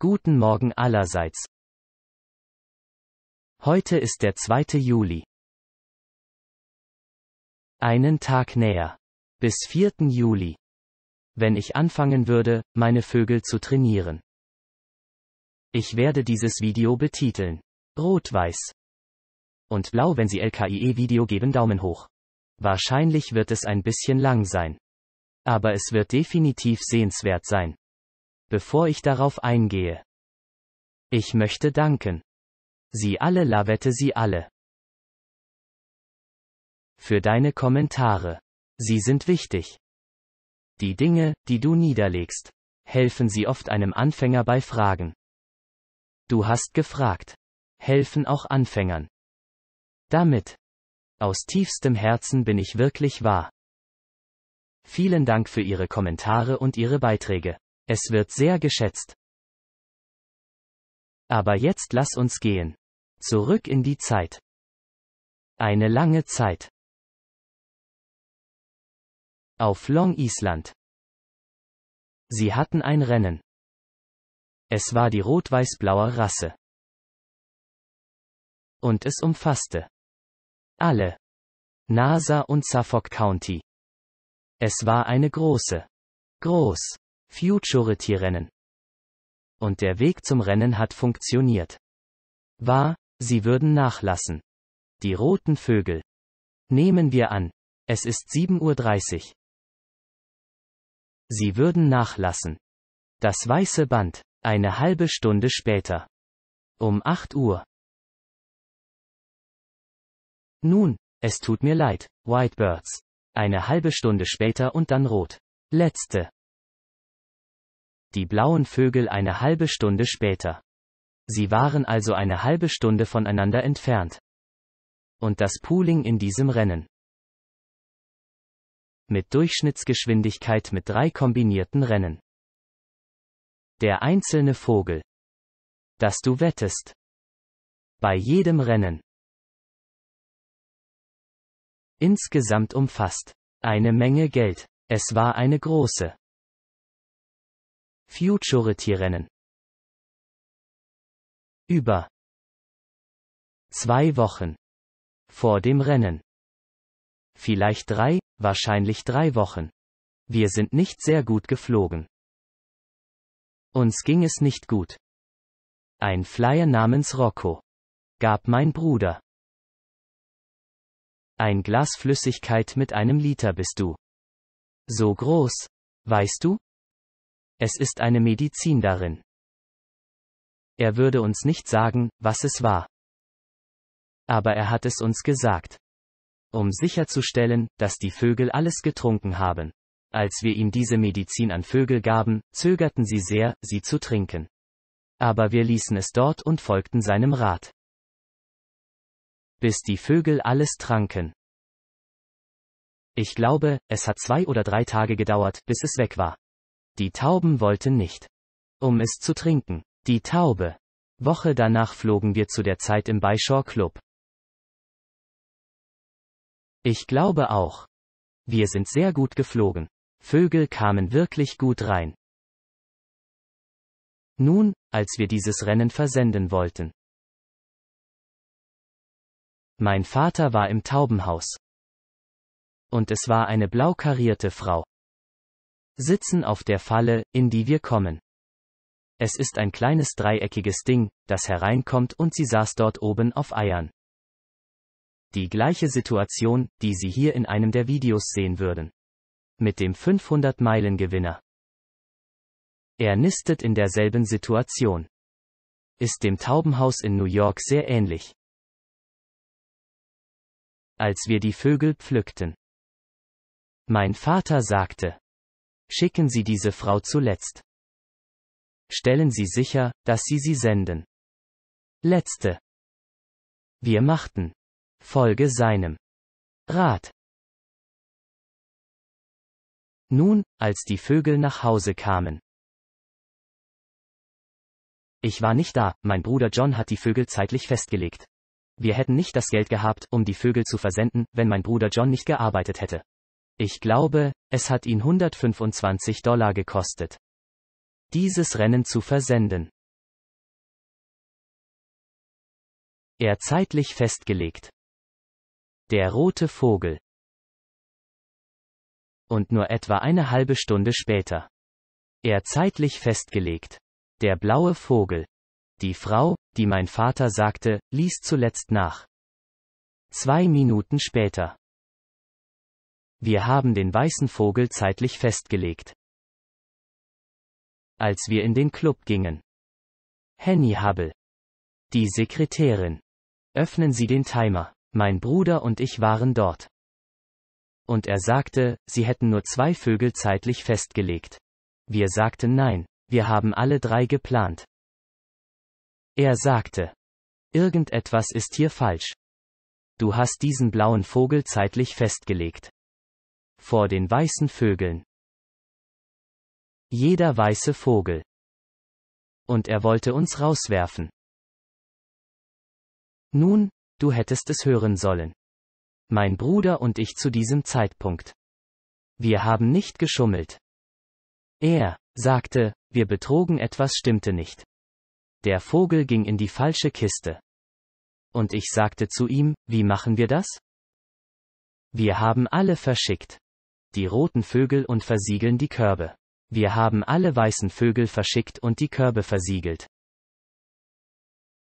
Guten Morgen allerseits. Heute ist der 2. Juli. Einen Tag näher. Bis 4. Juli. Wenn ich anfangen würde, meine Vögel zu trainieren. Ich werde dieses Video betiteln. Rot-Weiß. Und blau, wenn Sie LKIE-Video geben, Daumen hoch. Wahrscheinlich wird es ein bisschen lang sein. Aber es wird definitiv sehenswert sein. Bevor ich darauf eingehe. Ich möchte danken. Sie alle Lavette Sie alle. Für deine Kommentare. Sie sind wichtig. Die Dinge, die du niederlegst, helfen sie oft einem Anfänger bei Fragen. Du hast gefragt. Helfen auch Anfängern. Damit. Aus tiefstem Herzen bin ich wirklich wahr. Vielen Dank für Ihre Kommentare und Ihre Beiträge. Es wird sehr geschätzt. Aber jetzt lass uns gehen. Zurück in die Zeit. Eine lange Zeit. Auf Long Island. Sie hatten ein Rennen. Es war die rot-weiß-blaue Rasse. Und es umfasste alle. NASA und Suffolk County. Es war eine große, groß Futurity-Rennen. Und der Weg zum Rennen hat funktioniert. War, sie würden nachlassen. Die roten Vögel. Nehmen wir an, es ist 7.30 Uhr. Sie würden nachlassen. Das weiße Band, eine halbe Stunde später. Um 8 Uhr. Nun, es tut mir leid, Whitebirds. Eine halbe Stunde später und dann rot. Letzte die blauen Vögel eine halbe Stunde später. Sie waren also eine halbe Stunde voneinander entfernt. Und das Pooling in diesem Rennen. Mit Durchschnittsgeschwindigkeit mit drei kombinierten Rennen. Der einzelne Vogel. Dass du wettest. Bei jedem Rennen. Insgesamt umfasst. Eine Menge Geld. Es war eine große Futurity-Rennen. Über zwei Wochen vor dem Rennen. Vielleicht drei, wahrscheinlich drei Wochen. Wir sind nicht sehr gut geflogen. Uns ging es nicht gut. Ein Flyer namens Rocco gab mein Bruder. Ein Glas Flüssigkeit mit einem Liter bist du. So groß, weißt du? Es ist eine Medizin darin. Er würde uns nicht sagen, was es war. Aber er hat es uns gesagt. Um sicherzustellen, dass die Vögel alles getrunken haben. Als wir ihm diese Medizin an Vögel gaben, zögerten sie sehr, sie zu trinken. Aber wir ließen es dort und folgten seinem Rat. Bis die Vögel alles tranken. Ich glaube, es hat zwei oder drei Tage gedauert, bis es weg war. Die Tauben wollten nicht. Um es zu trinken. Die Taube. Woche danach flogen wir zu der Zeit im Bayshore Club. Ich glaube auch. Wir sind sehr gut geflogen. Vögel kamen wirklich gut rein. Nun, als wir dieses Rennen versenden wollten. Mein Vater war im Taubenhaus. Und es war eine blaukarierte Frau sitzen auf der Falle, in die wir kommen. Es ist ein kleines dreieckiges Ding, das hereinkommt und sie saß dort oben auf Eiern. Die gleiche Situation, die Sie hier in einem der Videos sehen würden. Mit dem 500-Meilen-Gewinner. Er nistet in derselben Situation. Ist dem Taubenhaus in New York sehr ähnlich. Als wir die Vögel pflückten. Mein Vater sagte, Schicken Sie diese Frau zuletzt. Stellen Sie sicher, dass Sie sie senden. Letzte. Wir machten. Folge seinem Rat. Nun, als die Vögel nach Hause kamen. Ich war nicht da, mein Bruder John hat die Vögel zeitlich festgelegt. Wir hätten nicht das Geld gehabt, um die Vögel zu versenden, wenn mein Bruder John nicht gearbeitet hätte. Ich glaube, es hat ihn 125 Dollar gekostet. Dieses Rennen zu versenden. Er zeitlich festgelegt. Der rote Vogel. Und nur etwa eine halbe Stunde später. Er zeitlich festgelegt. Der blaue Vogel. Die Frau, die mein Vater sagte, ließ zuletzt nach. Zwei Minuten später. Wir haben den weißen Vogel zeitlich festgelegt. Als wir in den Club gingen. Henny Hubble. Die Sekretärin. Öffnen Sie den Timer. Mein Bruder und ich waren dort. Und er sagte, sie hätten nur zwei Vögel zeitlich festgelegt. Wir sagten nein, wir haben alle drei geplant. Er sagte. Irgendetwas ist hier falsch. Du hast diesen blauen Vogel zeitlich festgelegt. Vor den weißen Vögeln. Jeder weiße Vogel. Und er wollte uns rauswerfen. Nun, du hättest es hören sollen. Mein Bruder und ich zu diesem Zeitpunkt. Wir haben nicht geschummelt. Er sagte, wir betrogen etwas stimmte nicht. Der Vogel ging in die falsche Kiste. Und ich sagte zu ihm, wie machen wir das? Wir haben alle verschickt die roten Vögel und versiegeln die Körbe. Wir haben alle weißen Vögel verschickt und die Körbe versiegelt.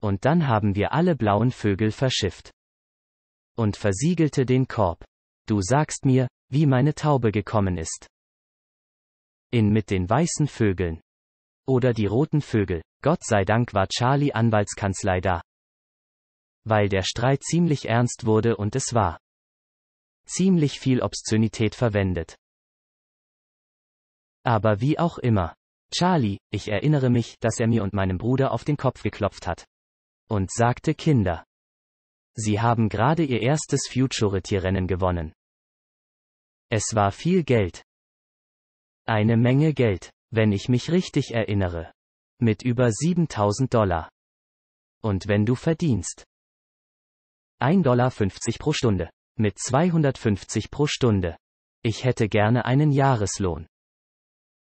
Und dann haben wir alle blauen Vögel verschifft. Und versiegelte den Korb. Du sagst mir, wie meine Taube gekommen ist. In mit den weißen Vögeln. Oder die roten Vögel. Gott sei Dank war Charlie Anwaltskanzlei da. Weil der Streit ziemlich ernst wurde und es war ziemlich viel Obszönität verwendet. Aber wie auch immer. Charlie, ich erinnere mich, dass er mir und meinem Bruder auf den Kopf geklopft hat. Und sagte Kinder. Sie haben gerade ihr erstes Futurity-Rennen gewonnen. Es war viel Geld. Eine Menge Geld, wenn ich mich richtig erinnere. Mit über 7000 Dollar. Und wenn du verdienst. 1,50 Dollar pro Stunde. Mit 250 pro Stunde. Ich hätte gerne einen Jahreslohn.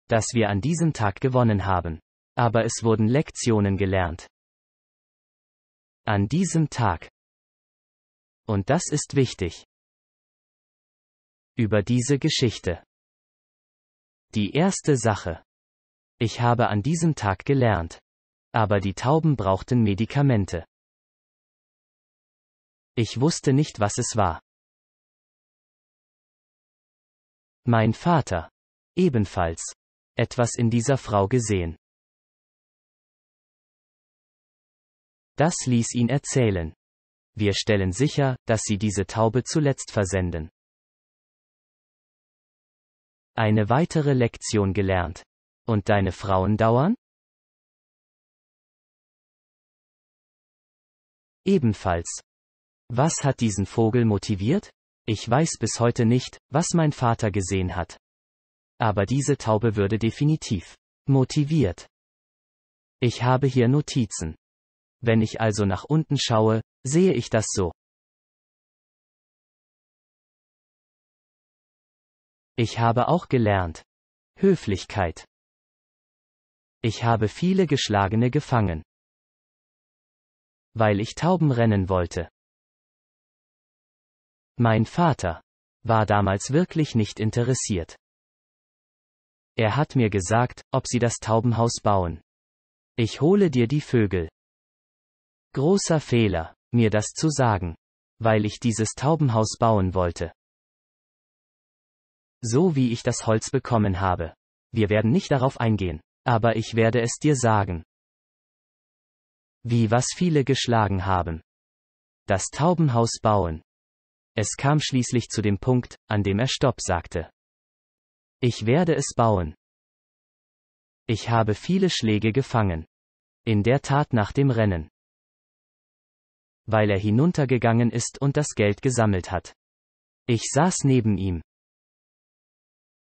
Dass wir an diesem Tag gewonnen haben. Aber es wurden Lektionen gelernt. An diesem Tag. Und das ist wichtig. Über diese Geschichte. Die erste Sache. Ich habe an diesem Tag gelernt. Aber die Tauben brauchten Medikamente. Ich wusste nicht, was es war. Mein Vater. Ebenfalls. Etwas in dieser Frau gesehen. Das ließ ihn erzählen. Wir stellen sicher, dass Sie diese Taube zuletzt versenden. Eine weitere Lektion gelernt. Und deine Frauen dauern? Ebenfalls. Was hat diesen Vogel motiviert? Ich weiß bis heute nicht, was mein Vater gesehen hat. Aber diese Taube würde definitiv motiviert. Ich habe hier Notizen. Wenn ich also nach unten schaue, sehe ich das so. Ich habe auch gelernt. Höflichkeit. Ich habe viele geschlagene gefangen. Weil ich Tauben rennen wollte. Mein Vater war damals wirklich nicht interessiert. Er hat mir gesagt, ob sie das Taubenhaus bauen. Ich hole dir die Vögel. Großer Fehler, mir das zu sagen, weil ich dieses Taubenhaus bauen wollte. So wie ich das Holz bekommen habe. Wir werden nicht darauf eingehen, aber ich werde es dir sagen. Wie was viele geschlagen haben. Das Taubenhaus bauen. Es kam schließlich zu dem Punkt, an dem er Stopp sagte. Ich werde es bauen. Ich habe viele Schläge gefangen. In der Tat nach dem Rennen. Weil er hinuntergegangen ist und das Geld gesammelt hat. Ich saß neben ihm.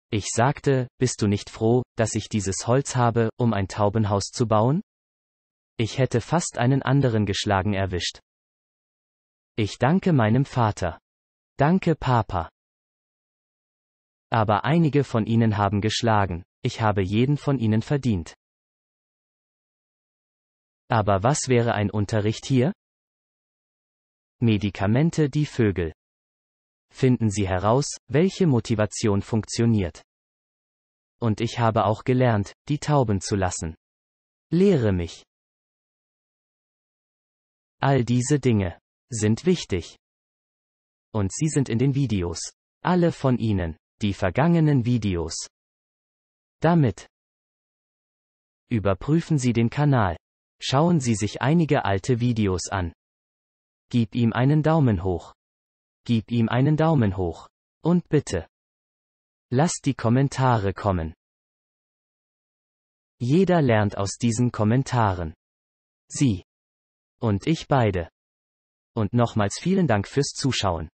Ich sagte, bist du nicht froh, dass ich dieses Holz habe, um ein Taubenhaus zu bauen? Ich hätte fast einen anderen geschlagen erwischt. Ich danke meinem Vater. Danke, Papa. Aber einige von ihnen haben geschlagen, ich habe jeden von ihnen verdient. Aber was wäre ein Unterricht hier? Medikamente die Vögel. Finden Sie heraus, welche Motivation funktioniert. Und ich habe auch gelernt, die Tauben zu lassen. Lehre mich. All diese Dinge sind wichtig. Und sie sind in den Videos. Alle von ihnen. Die vergangenen Videos. Damit überprüfen Sie den Kanal. Schauen Sie sich einige alte Videos an. Gib ihm einen Daumen hoch. Gib ihm einen Daumen hoch. Und bitte. Lasst die Kommentare kommen. Jeder lernt aus diesen Kommentaren. Sie. Und ich beide. Und nochmals vielen Dank fürs Zuschauen.